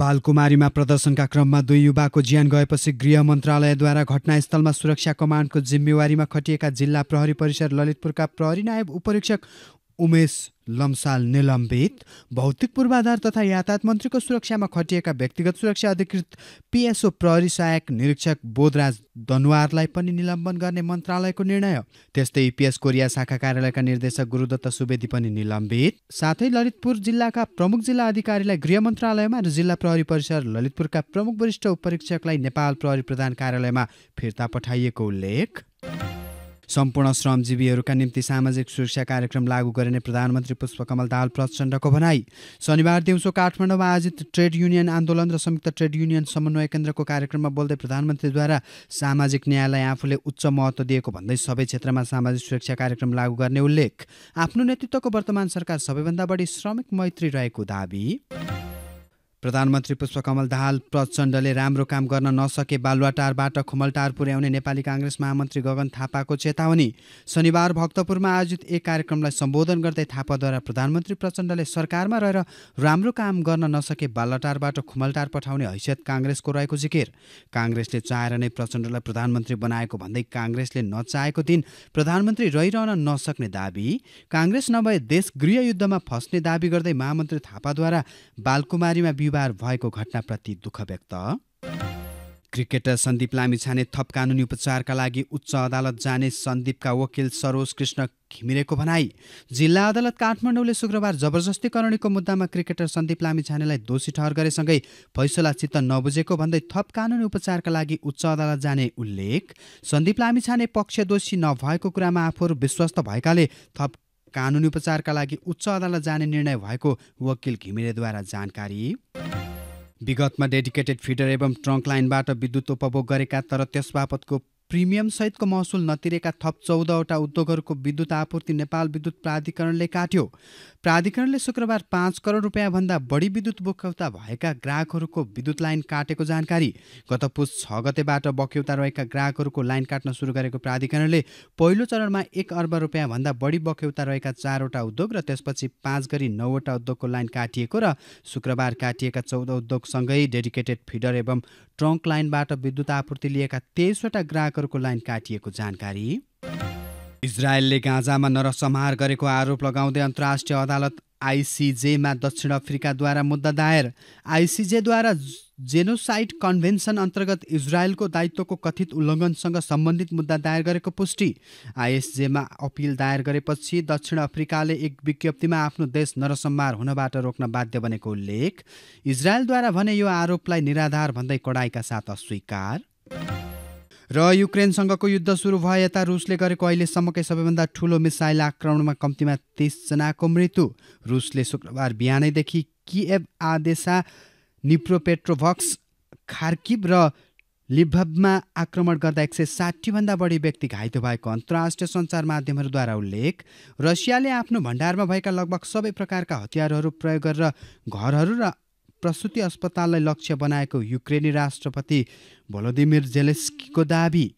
बालकुमारीमा प्रदर्शनका क्रममा दुई युवाको ज्यान गएपछि गृह मन्त्रालयद्वारा घटनास्थलमा सुरक्षा कमान्डको जिम्मेवारीमा खटिएका जिल्ला प्रहरी परिसर ललितपुरका प्रहरी नायब उपरीक्षक उमेश लम्साल निलम्बित भौतिक पूर्वाधार तथा यातायात मन्त्रीको सुरक्षामा खटिएका व्यक्तिगत सुरक्षा अधिकृत पिएसओ प्रहरी सहायक निरीक्षक बोधराज दनुवारलाई पनि निलम्बन गर्ने मन्त्रालयको निर्णय त्यस्तै इपिएस कोरिया शाखा कार्यालयका निर्देशक गुरुदत्त सुवेदी पनि निलम्बित साथै ललितपुर जिल्लाका प्रमुख जिल्ला अधिकारीलाई गृह मन्त्रालयमा र जिल्ला प्रहरी परिसर ललितपुरका प्रमुख वरिष्ठ उपरीक्षकलाई नेपाल प्रहरी प्रधान कार्यालयमा फिर्ता पठाइएको उल्लेख सम्पूर्ण श्रमजीवीहरूका निम्ति सामाजिक सुरक्षा कार्यक्रम लागू गरिने प्रधानमन्त्री पुष्पकमल दाहाल प्रचण्डको भनाई शनिबार दिउँसो काठमाडौँमा आयोजित ट्रेड युनियन आन्दोलन र संयुक्त ट्रेड युनियन समन्वय केन्द्रको कार्यक्रममा बोल्दै प्रधानमन्त्रीद्वारा सामाजिक न्यायलाई आफूले उच्च महत्त्व दिएको भन्दै सबै क्षेत्रमा सामाजिक सुरक्षा कार्यक्रम लागू गर्ने उल्लेख आफ्नो नेतृत्वको वर्तमान सरकार सबैभन्दा बढी श्रमिक मैत्री रहेको दावी प्रधानमन्त्री पुष्पकमल दाहाल प्रचण्डले राम्रो काम गर्न नसके बालुवाटारबाट खुमलटार पुर्याउने नेपाली काङ्ग्रेस महामन्त्री गगन थापाको चेतावनी शनिबार भक्तपुरमा आयोजित एक कार्यक्रमलाई सम्बोधन गर्दै थापाद्वारा प्रधानमन्त्री प्रचण्डले सरकारमा रहेर राम्रो काम गर्न नसके बालुवाटारबाट खुमलटार पठाउने हैसियत काङ्ग्रेसको रहेको जिकिर काङ्ग्रेसले चाहेर नै प्रचण्डलाई प्रधानमन्त्री बनाएको भन्दै काङ्ग्रेसले नचाहेको दिन प्रधानमन्त्री रहिरहन नसक्ने दावी काङ्ग्रेस नभए देश गृहयुद्धमा फस्ने दावी गर्दै महामन्त्री थापाद्वारा बालकुमारीमा बिहिबार भएको घटनाप्रति दुःख व्यक्त क्रिकेटर सन्दीप लामिछाने थप कानुनी उपचारका लागि उच्च अदालत जाने सन्दीपका वकिल सरोज कृष्ण घिमिरेको भनाई जिल्ला अदालत काठमाडौँले शुक्रबार जबरजस्तीकरणीको मुद्दामा क्रिकेटर सन्दीप लामिछानेलाई दोषी ठहर गरेसँगै फैसला चित्त नबुझेको भन्दै थप कानुनी उपचारका लागि उच्च अदालत जाने उल्लेख सन्दीप लामिछाने पक्ष दोषी नभएको कुरामा आफूहरू विश्वस्त भएकाले थप कानुनी उपचारका लागि उच्च अदालत जाने निर्णय भएको वकिल घिमिरेद्वारा जानकारी विगतमा डेडिकेटेड फिडर एवं ट्रङ्क लाइनबाट विद्युत उपभोग गरेका तर बापतको प्रिमियम सहितको महसुल नतिरेका थप चौधवटा उद्योगहरूको विद्युत आपूर्ति नेपाल विद्युत प्राधिकरणले काट्यो प्राधिकरणले शुक्रबार पाँच करोड रुपियाँभन्दा बढी विद्युत बोक्यौता भएका ग्राहकहरूको विद्युत लाइन काटेको जानकारी गत पुस छ गतेबाट बक्यौता रहेका ग्राहकहरूको लाइन काट्न सुरु गरेको प्राधिकरणले पहिलो चरणमा एक अर्ब रुपियाँभन्दा बढी बक्यौता रहेका चारवटा उद्योग र त्यसपछि पाँच गरी नौवटा उद्योगको लाइन काटिएको र शुक्रबार काटिएका चौध उद्योगसँगै डेडिकेटेड फिडर एवं ट्रङ्क लाइनबाट विद्युत आपूर्ति लिएका तेइसवटा ग्राहक ग्राहकहरूको लाइन काटिएको जानकारी इजरायलले गाँजामा नरसंहार गरेको आरोप लगाउँदै अन्तर्राष्ट्रिय अदालत आइसिजेमा दक्षिण अफ्रिकाद्वारा मुद्दा दायर आइसिजेद्वारा जेनोसाइट कन्भेन्सन अन्तर्गत इजरायलको दायित्वको कथित उल्लङ्घनसँग सम्बन्धित मुद्दा दायर गरेको पुष्टि आइएसजेमा अपिल दायर गरेपछि दक्षिण अफ्रिकाले एक विज्ञप्तिमा आफ्नो देश नरसम्हार हुनबाट रोक्न बाध्य बनेको उल्लेख इजरायलद्वारा भने यो आरोपलाई निराधार भन्दै कडाइका साथ अस्वीकार र युक्रेनसँगको युद्ध सुरु भए यता रुसले गरेको अहिलेसम्मकै सबैभन्दा ठुलो मिसाइल आक्रमणमा कम्तीमा तिसजनाको मृत्यु रुसले शुक्रबार बिहानैदेखि किएभ आदेशा निप्रोपेट्रोभक्स खार्किब र लिभभमा आक्रमण गर्दा एक सय साठीभन्दा बढी व्यक्ति घाइते भएको अन्तर्राष्ट्रिय सञ्चार माध्यमहरूद्वारा उल्लेख रसियाले आफ्नो भण्डारमा भएका लगभग सबै प्रकारका हतियारहरू प्रयोग गरेर घरहरू र प्रसुति अस्पताललाई लक्ष्य बनाएको युक्रेनी राष्ट्रपति भोलोदिमिर जेलेस्कीको दावी